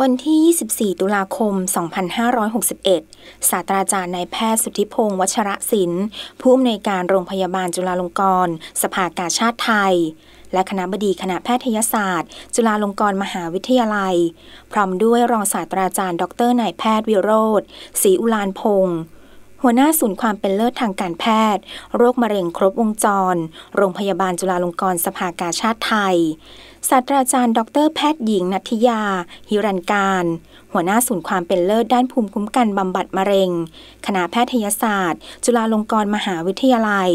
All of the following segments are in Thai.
วันที่ 24 ตุลาคม 2561ศาสตราจารย์นายแพทย์สุทธิพงศ์วัชระศิลป์ ผู้อำนวยการโรงพยาบาลจุฬาลงกรณ์ สภากาชาติไทย และคณะบดีคณะแพทยศาสตร์ จุฬาลงกรณ์มหาวิทยาลัย พร้อมด้วยรองศาสตราจารย์ ดรนายแพทย์วิโรธศรีอุลานพงศ์หัวหน้าศูนย์ความเป็นเลิศทางการแพทย์ โรคมะเร็งครบวงจร โรงพยาบาลจุฬาลงกรณ์สภากาชาติไทย ศาสตราจารย์ ดรแพทย์หญิงนัทยาหิรันการ หัวหน้าศูนย์ความเป็นเลิศด้านภูมิคุ้มกัน บำบัดมะเร็ง คณะแพทยศาสตร์ จุฬาลงกรณ์มหาวิทยาลัย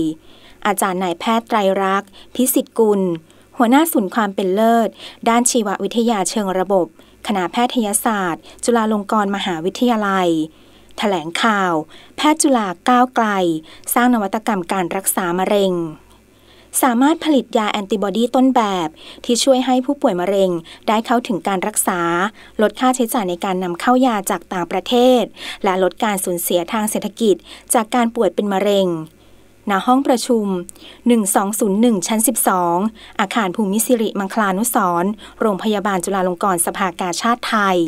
อาจารย์นายแพทย์ไตรรักษ์พิสิทธิ์กุล หัวหน้าศูนย์ความเป็นเลิศ ด้านชีววิทยาเชิงระบบ คณะแพทยศาสตร์ จุฬาลงกรณ์มหาวิทยาลัยถแถลงข่าว แพทย์จุฬาก้าวไกล สร้างนวัตกรรมการรักษามะเร็ง สามารถผลิตยาแอนติบอดีต้นแบบ ที่ช่วยให้ผู้ป่วยมะเร็งได้เข้าถึงการรักษา ลดค่าใช้จ่ายในการนำเข้ายาจากต่างประเทศ และลดการสูญเสียทางเศรษฐกิจจากการป่วยเป็นมะเร็งณห้องประชุม 1201 ชั้น 12 อาคารภูมิสิริมังคลานุสรโรงพยาบาลจุฬาลงกรณ์สภากาชาติไทย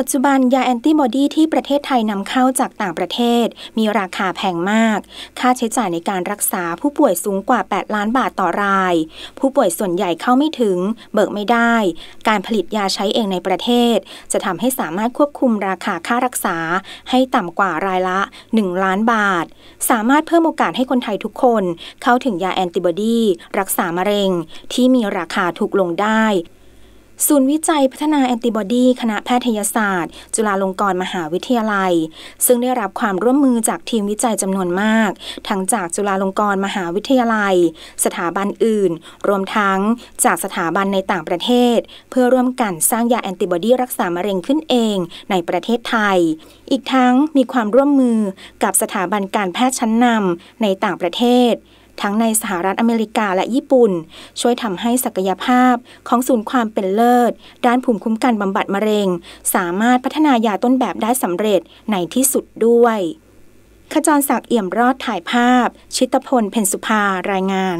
ปัจจุบันยาแอนติบอดี ที่ประเทศไทยนำเข้าจากต่างประเทศ มีราคาแพงมาก ค่าใช้จ่ายในการรักษาผู้ป่วยสูงกว่า 8 ล้านบาทต่อราย ผู้ป่วยส่วนใหญ่เข้าไม่ถึง เบิกไม่ได้ การผลิตยาใช้เองในประเทศ จะทำให้สามารถควบคุมราคาค่ารักษา ให้ต่ำกว่ารายละ 1 ล้านบาท สามารถเพิ่มโอกาสให้คนไทยทุกคน เข้าถึงยาแอนติบอดี รักษามะเร็ง ที่มีราคาถูกลงได้ศูนย์วิจัยพัฒนาแอนติบอดีคณะแพทยศาสตร์ จุฬาลงกรณ์มหาวิทยาลัย ซึ่งได้รับความร่วมมือจากทีมวิจัยจำนวนมาก ทั้งจากจุฬาลงกรณ์มหาวิทยาลัย สถาบันอื่น รวมทั้งจากสถาบันในต่างประเทศ เพื่อร่วมกันสร้างยาแอนติบอดีรักษามะเร็งขึ้นเองในประเทศไทย อีกทั้งมีความร่วมมือกับสถาบันการแพทย์ชั้นนำในต่างประเทศทั้งในสหรัฐอเมริกาและญี่ปุ่น ช่วยทำให้ศักยภาพของศูนย์ความเป็นเลิศ ด้านภูมิคุ้มกันบำบัดมะเร็ง สามารถพัฒนายาต้นแบบได้สำเร็จ ในที่สุดด้วยขจรศักดิ์เอี่ยมรอดถ่ายภาพ ชิตพลเพ็ญสุภา รายงาน